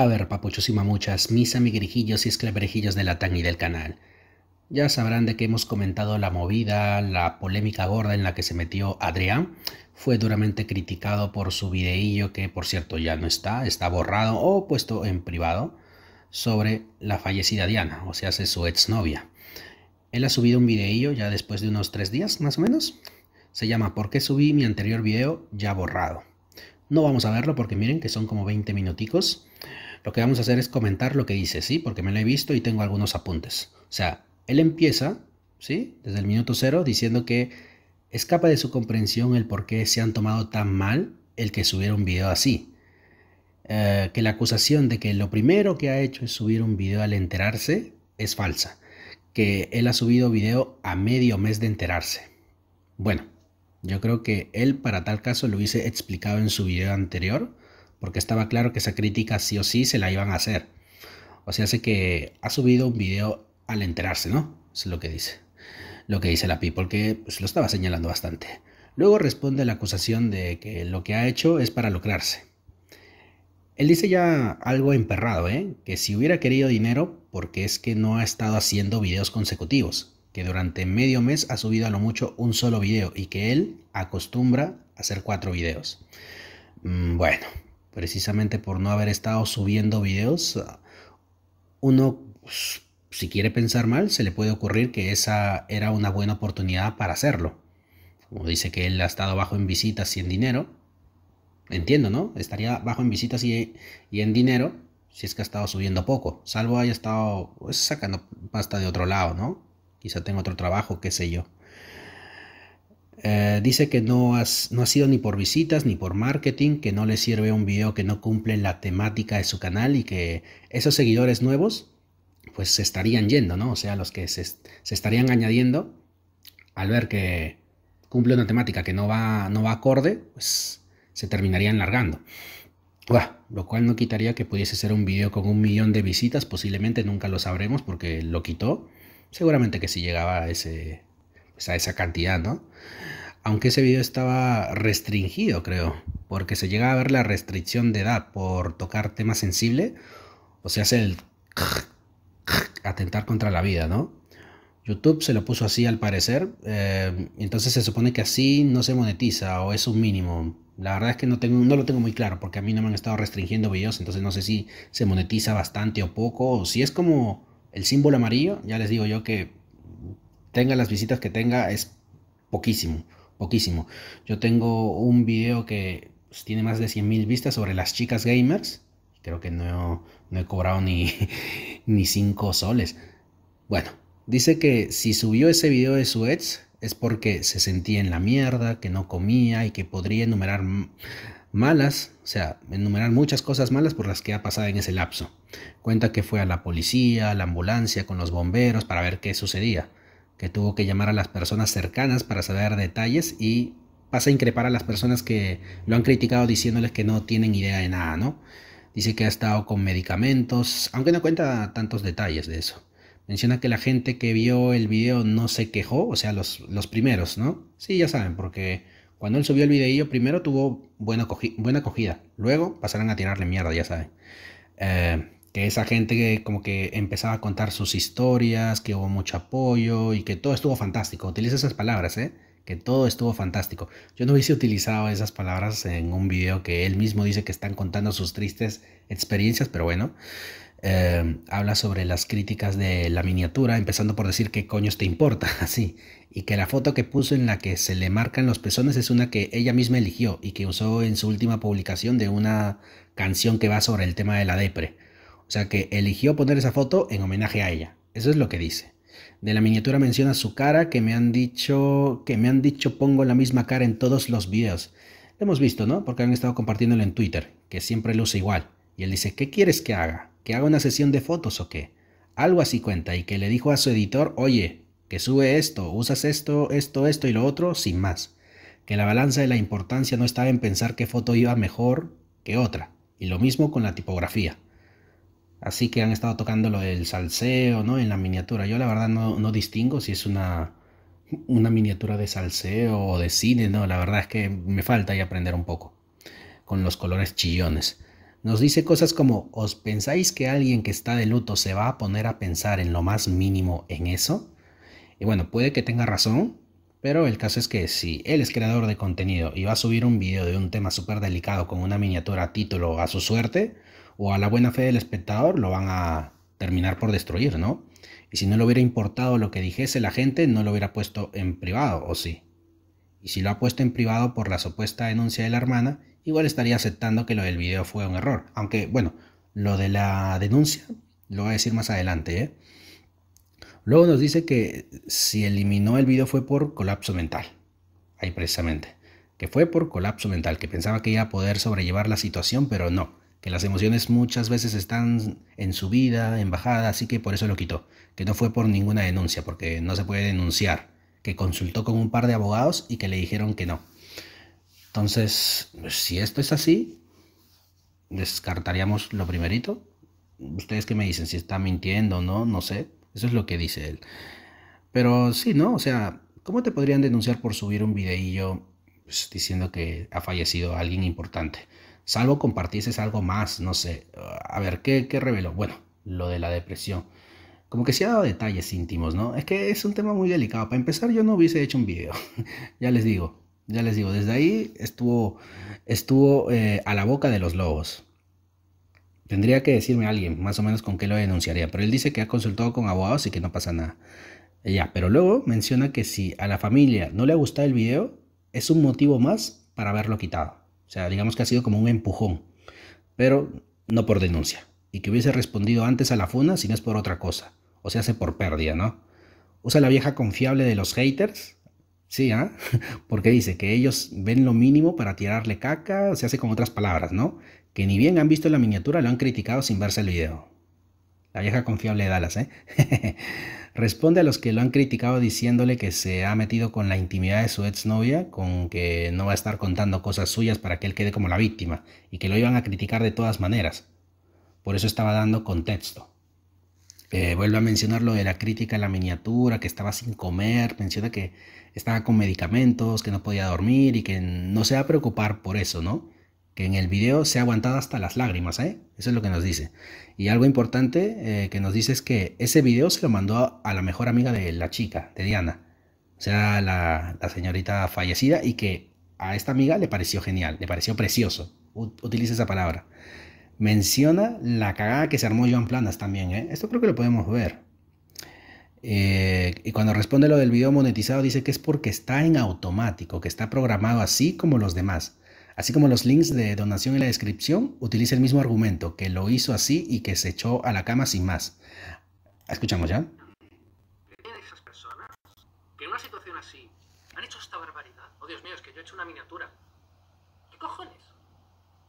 A ver, papuchos y mamuchas, mis amigrijillos y esclaverejillos de la TAN y del canal. Ya sabrán de que hemos comentado la movida, la polémica gorda en la que se metió Adrián. Fue duramente criticado por su videillo que por cierto ya no está, está borrado o puesto en privado sobre la fallecida Diana, o sea, hace su exnovia. Él ha subido un videillo ya después de unos tres días, más o menos. Se llama ¿Por qué subí mi anterior video ya borrado? No vamos a verlo porque miren que son como 20 minuticos. Lo que vamos a hacer es comentar lo que dice, ¿sí? Porque me lo he visto y tengo algunos apuntes. O sea, él empieza, ¿sí? Desde el minuto cero diciendo que escapa de su comprensión el por qué se han tomado tan mal el que subiera un video así. Eh, que la acusación de que lo primero que ha hecho es subir un video al enterarse es falsa. Que él ha subido video a medio mes de enterarse. Bueno, yo creo que él para tal caso lo hubiese explicado en su video anterior porque estaba claro que esa crítica sí o sí se la iban a hacer. O sea, hace que ha subido un video al enterarse, ¿no? Es lo que dice. Lo que dice la People, que pues, lo estaba señalando bastante. Luego responde a la acusación de que lo que ha hecho es para lucrarse. Él dice ya algo emperrado, ¿eh? Que si hubiera querido dinero, porque es que no ha estado haciendo videos consecutivos, que durante medio mes ha subido a lo mucho un solo video y que él acostumbra a hacer cuatro videos. Mm, bueno, precisamente por no haber estado subiendo videos, uno, pues, si quiere pensar mal, se le puede ocurrir que esa era una buena oportunidad para hacerlo. Como dice que él ha estado bajo en visitas y en dinero, entiendo, ¿no? Estaría bajo en visitas y, y en dinero si es que ha estado subiendo poco, salvo haya estado pues, sacando pasta de otro lado, ¿no? Quizá tenga otro trabajo, qué sé yo. Eh, dice que no, no ha sido ni por visitas ni por marketing, que no le sirve un video que no cumple la temática de su canal y que esos seguidores nuevos pues se estarían yendo, ¿no? O sea, los que se, estarían añadiendo al ver que cumple una temática que no va, no va acorde, pues se terminarían largando. lo cual no quitaría que pudiese ser un video con un millón de visitas, posiblemente nunca lo sabremos porque lo quitó. Seguramente que si llegaba a ese, o esa cantidad, ¿no? Aunque ese video estaba restringido, creo, porque se llega a ver la restricción de edad por tocar temas sensible. o sea, hace el atentar contra la vida, ¿no? YouTube se lo puso así al parecer, eh, entonces se supone que así no se monetiza o es un mínimo. La verdad es que no, tengo, no lo tengo muy claro porque a mí no me han estado restringiendo videos, entonces no sé si se monetiza bastante o poco, o si es como el símbolo amarillo, ya les digo yo que tenga las visitas que tenga, es poquísimo, poquísimo. Yo tengo un video que pues, tiene más de 100.000 vistas sobre las chicas gamers. Creo que no, he cobrado ni, ni 5 soles. Bueno, dice que si subió ese video de su ex es porque se sentía en la mierda, que no comía y que podría enumerar malas, o sea, enumerar muchas cosas malas por las que ha pasado en ese lapso. Cuenta que fue a la policía, a la ambulancia, con los bomberos para ver qué sucedía que tuvo que llamar a las personas cercanas para saber detalles y pasa a increpar a las personas que lo han criticado diciéndoles que no tienen idea de nada, ¿no? Dice que ha estado con medicamentos, aunque no cuenta tantos detalles de eso. Menciona que la gente que vio el video no se quejó, o sea, los, primeros, ¿no? Sí, ya saben, porque cuando él subió el videillo primero tuvo buena, buena acogida. Luego pasarán a tirarle mierda, ya saben. Eh, que esa gente que como que empezaba a contar sus historias, que hubo mucho apoyo y que todo estuvo fantástico. Utiliza esas palabras, ¿eh? Que todo estuvo fantástico. Yo no hubiese utilizado esas palabras en un video que él mismo dice que están contando sus tristes experiencias, pero bueno. Eh, habla sobre las críticas de la miniatura, empezando por decir qué coños te importa, así, y que la foto que puso en la que se le marcan los pezones es una que ella misma eligió y que usó en su última publicación de una canción que va sobre el tema de la depre. O sea que eligió poner esa foto en homenaje a ella. Eso es lo que dice. De la miniatura menciona su cara que me han dicho que me han dicho pongo la misma cara en todos los videos. Lo hemos visto, ¿no? Porque han estado compartiéndolo en Twitter, que siempre luce igual. Y él dice, ¿qué quieres que haga? ¿Que haga una sesión de fotos o qué? Algo así cuenta y que le dijo a su editor, oye, que sube esto, usas esto, esto, esto y lo otro, sin más. Que la balanza de la importancia no estaba en pensar qué foto iba mejor que otra. Y lo mismo con la tipografía. Así que han estado tocando lo del salseo, ¿no? En la miniatura. Yo la verdad no, distingo si es una, miniatura de salseo o de cine, ¿no? La verdad es que me falta ahí aprender un poco con los colores chillones. Nos dice cosas como, ¿os pensáis que alguien que está de luto se va a poner a pensar en lo más mínimo en eso? Y bueno, puede que tenga razón, pero el caso es que si él es creador de contenido y va a subir un video de un tema súper delicado con una miniatura a título a su suerte, o a la buena fe del espectador lo van a terminar por destruir, ¿no? Y si no le hubiera importado lo que dijese la gente, no lo hubiera puesto en privado, ¿o sí? Y si lo ha puesto en privado por la supuesta denuncia de la hermana, igual estaría aceptando que lo del video fue un error. Aunque, bueno, lo de la denuncia lo voy a decir más adelante, ¿eh? Luego nos dice que si eliminó el video fue por colapso mental. Ahí precisamente. Que fue por colapso mental, que pensaba que iba a poder sobrellevar la situación, pero no que las emociones muchas veces están en subida, en bajada, así que por eso lo quitó, que no fue por ninguna denuncia, porque no se puede denunciar, que consultó con un par de abogados y que le dijeron que no. Entonces, si esto es así, descartaríamos lo primerito. Ustedes que me dicen si está mintiendo o no, no sé. Eso es lo que dice él. Pero sí, ¿no? O sea, ¿cómo te podrían denunciar por subir un videillo pues, diciendo que ha fallecido alguien importante? Salvo compartieses algo más, no sé. A ver, ¿qué, reveló? Bueno, lo de la depresión. Como que se ha dado detalles íntimos, ¿no? Es que es un tema muy delicado. Para empezar, yo no hubiese hecho un video. ya les digo, ya les digo. Desde ahí estuvo, estuvo eh, a la boca de los lobos. Tendría que decirme a alguien más o menos con qué lo denunciaría, pero él dice que ha consultado con abogados y que no pasa nada. Ya, pero luego menciona que si a la familia no le ha gustado el video, es un motivo más para haberlo quitado. O sea, digamos que ha sido como un empujón, pero no por denuncia. Y que hubiese respondido antes a la funa si no es por otra cosa. O se hace por pérdida, ¿no? Usa la vieja confiable de los haters. Sí, ¿ah? Porque dice que ellos ven lo mínimo para tirarle caca, se hace con otras palabras, ¿no? Que ni bien han visto la miniatura, lo han criticado sin verse el video. La vieja confiable de Dallas, ¿eh? Responde a los que lo han criticado diciéndole que se ha metido con la intimidad de su exnovia, con que no va a estar contando cosas suyas para que él quede como la víctima, y que lo iban a criticar de todas maneras. Por eso estaba dando contexto. Eh, vuelve a mencionar lo de la crítica a la miniatura, que estaba sin comer, menciona que estaba con medicamentos, que no podía dormir y que no se va a preocupar por eso, ¿no? en el video se ha aguantado hasta las lágrimas, ¿eh? Eso es lo que nos dice. Y algo importante eh, que nos dice es que ese video se lo mandó a la mejor amiga de la chica, de Diana, o sea, la, señorita fallecida, y que a esta amiga le pareció genial, le pareció precioso. utiliza esa palabra. Menciona la cagada que se armó Joan Planas también, ¿eh? Esto creo que lo podemos ver. y cuando responde lo del video monetizado, dice que es porque está en automático, que está programado así como los demás así como los links de donación en la descripción, utiliza el mismo argumento, que lo hizo así y que se echó a la cama sin más. Ah, escuchamos ya. esas personas que en una situación así han hecho esta barbaridad? Oh, Dios mío, es que yo he hecho una miniatura. ¿Qué cojones?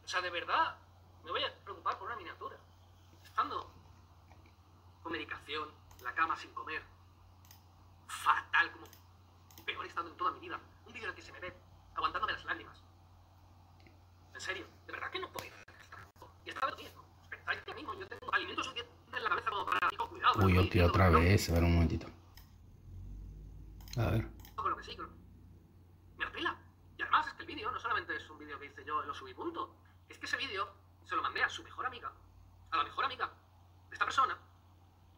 O sea, de verdad, me voy a preocupar por una miniatura. Estando con medicación, la cama sin comer, fatal, como peor estando en toda mi vida. Un vídeo en el que se me ve aguantándome las lágrimas en serio, de verdad que no podéis Y estaba mismo. pensáis que mismo yo tengo alimentos en la cabeza como para cuidado. Uy, hostia, otra vez, a ver un momentito. A ver. Con lo que sí, Me apela. Y además este que el vídeo no solamente es un vídeo que hice yo, lo subí punto. Es que ese vídeo se lo mandé a su mejor amiga, a la mejor amiga de esta persona,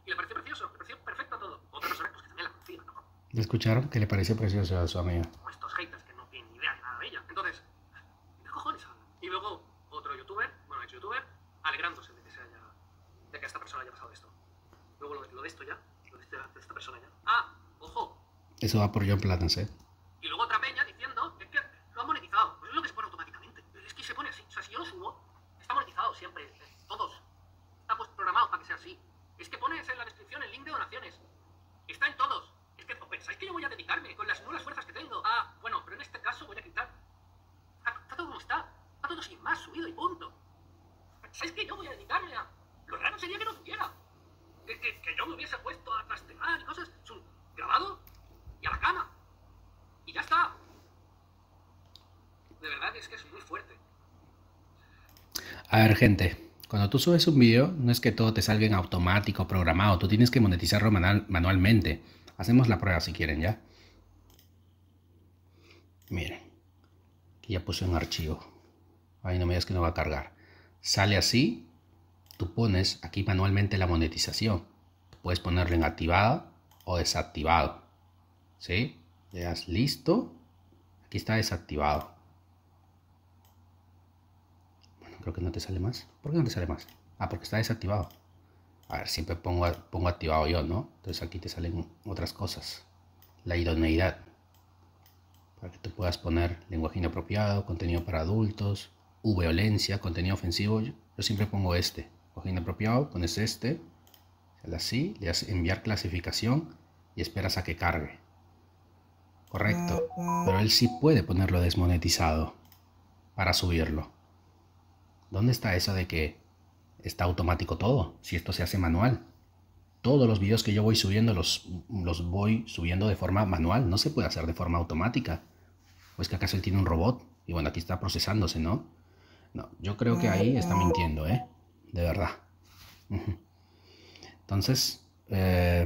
y le pareció precioso, le pareció perfecto a todo. Otra persona pues, que también la conocía, ¿no? ¿Le escucharon? Que le pareció precioso a su amiga. luego otro youtuber, bueno, ex youtuber, alegrándose de que, de que esta persona haya pasado esto. Luego lo, de esto ya, lo de, esta persona ya. Ah, ojo. Eso va por John no ¿eh? subido y punto. Sabes es que yo voy a dedicarme a... Lo raro sería que no subiera. Que, que, yo me hubiese puesto a trastear y cosas. grabado y a la cama. Y ya está. De verdad es que es muy fuerte. A ver, gente. Cuando tú subes un vídeo, no es que todo te salga en automático, programado. Tú tienes que monetizarlo manualmente. Hacemos la prueba si quieren, ¿ya? Miren. Aquí ya puse un archivo. Ahí no me digas que no va a cargar. Sale así, tú pones aquí manualmente la monetización. Puedes ponerla en activada o desactivado. ¿Sí? Le das listo. Aquí está desactivado. Bueno, creo que no te sale más. ¿Por qué no te sale más? Ah, porque está desactivado. A ver, siempre pongo, pongo activado yo, ¿no? Entonces aquí te salen otras cosas. La idoneidad. Para que tú puedas poner lenguaje inapropiado, contenido para adultos, u uh, violencia, contenido ofensivo, yo, siempre pongo este. Coge inapropiado, pones este, sale así, le das enviar clasificación y esperas a que cargue. Correcto, pero él sí puede ponerlo desmonetizado para subirlo. ¿Dónde está eso de que está automático todo? Si esto se hace manual. Todos los videos que yo voy subiendo los, los voy subiendo de forma manual, no se puede hacer de forma automática. Pues que acaso él tiene un robot y bueno, aquí está procesándose, ¿no? No, yo creo que ahí está mintiendo, ¿eh? De verdad. Entonces, eh,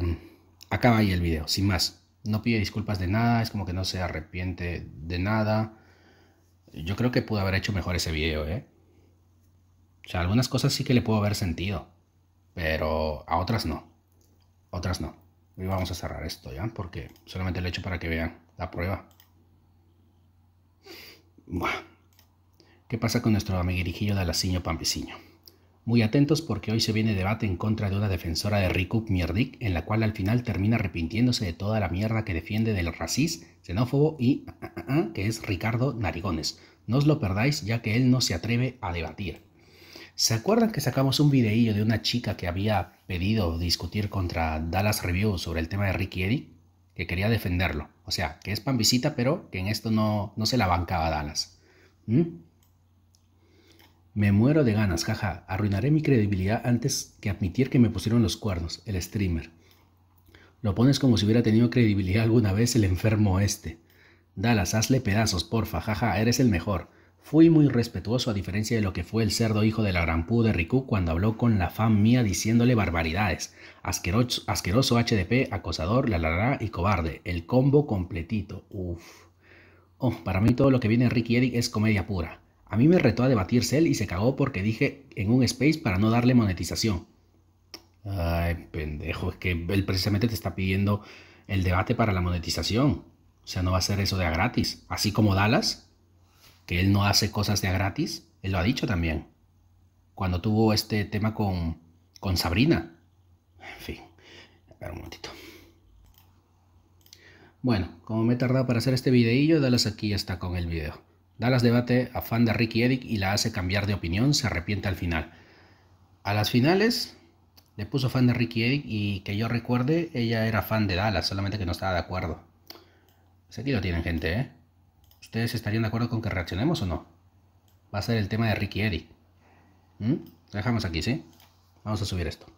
acaba ahí el video, sin más. No pide disculpas de nada, es como que no se arrepiente de nada. Yo creo que pudo haber hecho mejor ese video, ¿eh? O sea, algunas cosas sí que le puedo haber sentido, pero a otras no. Otras no. Y vamos a cerrar esto ya, porque solamente lo he hecho para que vean la prueba qué pasa con nuestro amiguirijillo de pambisiño? Muy atentos porque hoy se viene debate en contra de una defensora de Rikup Mierdik, en la cual al final termina arrepintiéndose de toda la mierda que defiende del racista, xenófobo y ah, ah, ah, que es Ricardo Narigones. No os lo perdáis ya que él no se atreve a debatir. ¿Se acuerdan que sacamos un videillo de una chica que había pedido discutir contra Dallas Review sobre el tema de Ricky Eddy? Que quería defenderlo. O sea, que es pambisita pero que en esto no, no se la bancaba Dallas. ¿Mm? Me muero de ganas, jaja. Arruinaré mi credibilidad antes que admitir que me pusieron los cuernos, el streamer. Lo pones como si hubiera tenido credibilidad alguna vez el enfermo este. Dalas, hazle pedazos, porfa, jaja, eres el mejor. Fui muy respetuoso a diferencia de lo que fue el cerdo hijo de la grampú de Riku cuando habló con la fan mía diciéndole barbaridades. Asqueroso, asqueroso HDP, acosador, la, la, y cobarde. El combo completito. Uf. Oh, para mí todo lo que viene Ricky Eric es comedia pura. A mí me retó a debatirse Cell y se cagó porque dije en un space para no darle monetización. Ay, pendejo, es que él precisamente te está pidiendo el debate para la monetización. O sea, no va a hacer eso de a gratis. Así como Dallas, que él no hace cosas de a gratis, él lo ha dicho también. Cuando tuvo este tema con, Sabrina. En fin, espera un momentito. Bueno, como me he tardado para hacer este videillo, Dallas aquí ya está con el video. Dallas debate a fan de Ricky Eric y la hace cambiar de opinión, se arrepiente al final. A las finales le puso fan de Ricky Eric y que yo recuerde, ella era fan de Dallas, solamente que no estaba de acuerdo. aquí lo tienen, gente, ¿eh? ¿Ustedes estarían de acuerdo con que reaccionemos o no? Va a ser el tema de Ricky Eric. ¿Mm? dejamos aquí, ¿sí? Vamos a subir esto.